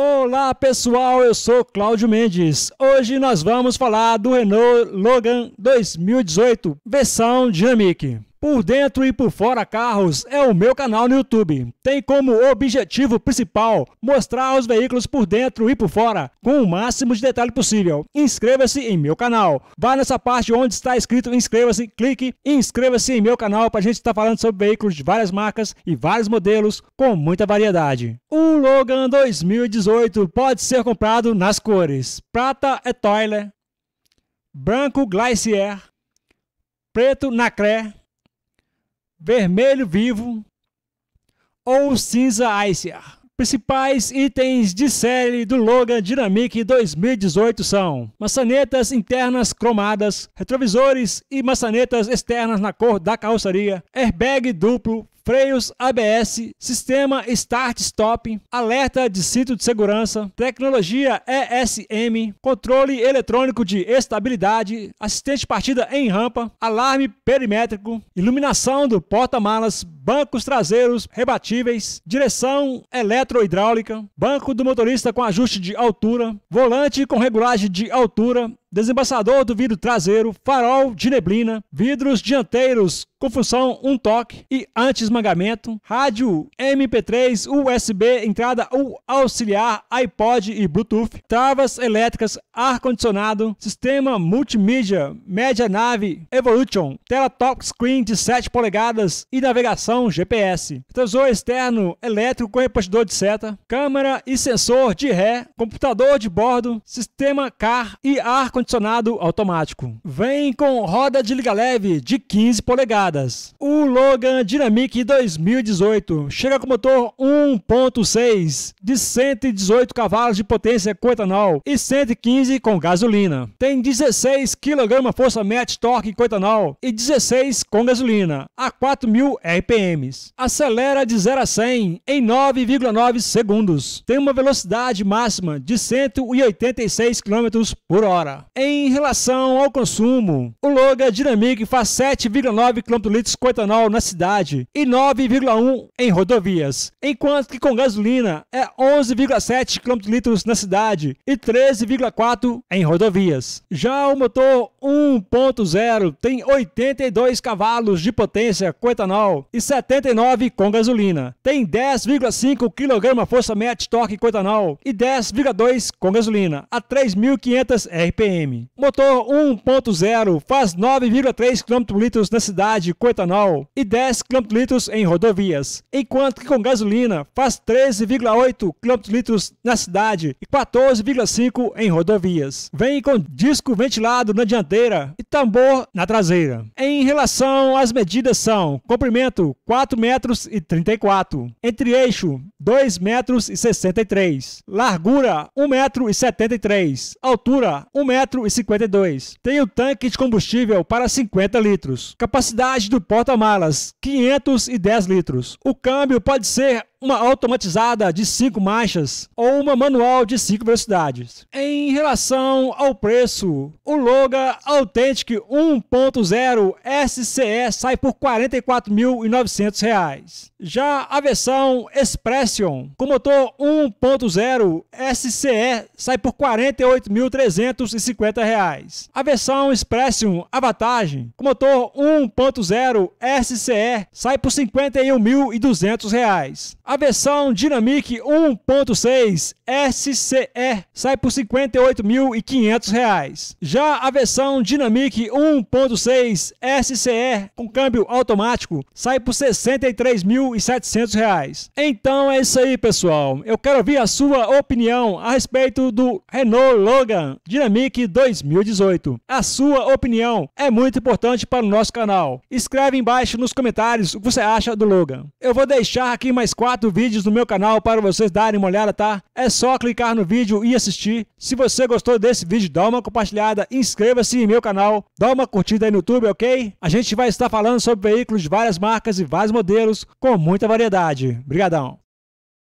Olá pessoal, eu sou Cláudio Mendes. Hoje nós vamos falar do Renault Logan 2018, versão Dynamic. Por dentro e por fora carros é o meu canal no YouTube. Tem como objetivo principal mostrar os veículos por dentro e por fora com o máximo de detalhe possível. Inscreva-se em meu canal. Vá nessa parte onde está escrito inscreva-se, clique e inscreva-se em meu canal para a gente estar tá falando sobre veículos de várias marcas e vários modelos com muita variedade. O Logan 2018 pode ser comprado nas cores prata Etoile, é branco Glacier, preto Nacré vermelho vivo ou cinza Icear. Principais itens de série do Logan Dynamic 2018 são maçanetas internas cromadas, retrovisores e maçanetas externas na cor da carroceria, airbag duplo, freios ABS, sistema start-stop, alerta de cinto de segurança, tecnologia ESM, controle eletrônico de estabilidade, assistente partida em rampa, alarme perimétrico, iluminação do porta-malas, bancos traseiros rebatíveis, direção hidráulica, banco do motorista com ajuste de altura, volante com regulagem de altura, desembaçador do vidro traseiro, farol de neblina, vidros dianteiros com função um toque e anti-esmagamento, rádio MP3, USB, entrada ou auxiliar, iPod e Bluetooth, travas elétricas, ar-condicionado, sistema multimídia, média nave, Evolution, tela screen de 7 polegadas e navegação GPS, tesouro externo elétrico com repartidor de seta, câmera e sensor de ré, computador de bordo, sistema CAR e ar-condicionado ar-condicionado automático. Vem com roda de liga leve de 15 polegadas. O Logan Dynamic 2018 chega com motor 1.6 de 118 cavalos de potência com etanol e 115 com gasolina. Tem 16 kg força média de torque com etanol e 16 com gasolina a 4.000 RPMs. Acelera de 0 a 100 em 9,9 segundos. Tem uma velocidade máxima de 186 km por hora. Em relação ao consumo, o Loga Dinamic faz 7,9 km litros com etanol na cidade e 9,1 em rodovias, enquanto que com gasolina é 11,7 km na cidade e 13,4 em rodovias. Já o motor 1.0 tem 82 cavalos de potência com etanol e 79 com gasolina. Tem 10,5 kg força média de torque com etanol e 10,2 com gasolina a 3.500 RPM km. Motor 1.0 faz 9,3 km litros na cidade com etanol e 10 km litros em rodovias, enquanto que com gasolina faz 13,8 km litros na cidade e 14,5 em rodovias. Vem com disco ventilado na dianteira e tambor na traseira. Em relação às medidas são comprimento 4 metros e 34, entre eixo 2 metros e 63, largura 1 metro e 73, altura 1 metro e m Tem o um tanque de combustível para 50 litros. Capacidade do porta-malas, 510 litros. O câmbio pode ser uma automatizada de cinco marchas ou uma manual de cinco velocidades. Em relação ao preço, o Loga Authentic 1.0 SCE sai por R$ 44.900. Já a versão Expression com motor 1.0 SCE sai por R$ 48.350. A versão Expression Avantagem, com motor 1.0 SCE sai por R$ 51.200. A versão Dynamic 1.6 SCE sai por R$ 58.500. Já a versão Dynamic 1.6 SCE com câmbio automático sai por R$ 63.700. Então é isso aí, pessoal. Eu quero ouvir a sua opinião a respeito do Renault Logan Dynamic 2018. A sua opinião é muito importante para o nosso canal. Escreve embaixo nos comentários o que você acha do Logan. Eu vou deixar aqui mais quatro quatro vídeos no meu canal para vocês darem uma olhada, tá? É só clicar no vídeo e assistir. Se você gostou desse vídeo, dá uma compartilhada, inscreva-se em meu canal, dá uma curtida aí no YouTube, ok? A gente vai estar falando sobre veículos de várias marcas e vários modelos, com muita variedade. Obrigadão!